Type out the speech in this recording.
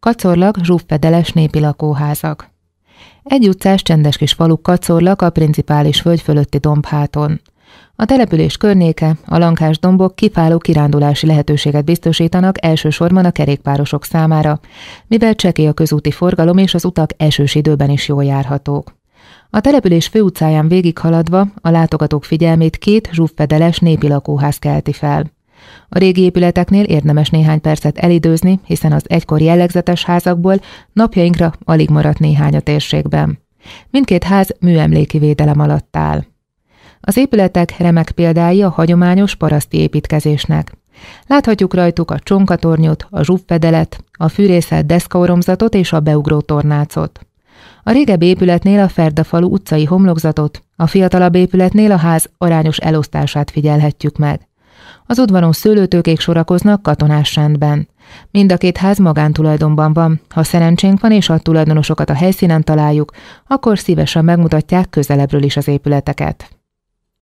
kacorlak zsúfpedeles népi lakóházak. Egy utcás csendes kis falu kacorlak a principális völgy fölötti dombháton. A település környéke, a lankás dombok kifáló kirándulási lehetőséget biztosítanak elsősorban a kerékpárosok számára, mivel cseké a közúti forgalom és az utak esős időben is jól járhatók. A település főutcáján végighaladva a látogatók figyelmét két zsúfpedeles népi lakóház kelti fel. A régi épületeknél érdemes néhány percet elidőzni, hiszen az egykor jellegzetes házakból napjainkra alig maradt néhány a térségben. Mindkét ház műemléki védelem alatt áll. Az épületek remek példái a hagyományos paraszti építkezésnek. Láthatjuk rajtuk a csonkatornyot, a zsubfedelet, a fűrészelt deszkaoromzatot és a beugró tornácot. A régebbi épületnél a Ferdafalu utcai homlokzatot, a fiatalabb épületnél a ház arányos elosztását figyelhetjük meg. Az udvaron szőlőtőkék sorakoznak katonás rendben. Mind a két ház magántulajdonban van. Ha szerencsénk van és a tulajdonosokat a helyszínen találjuk, akkor szívesen megmutatják közelebbről is az épületeket.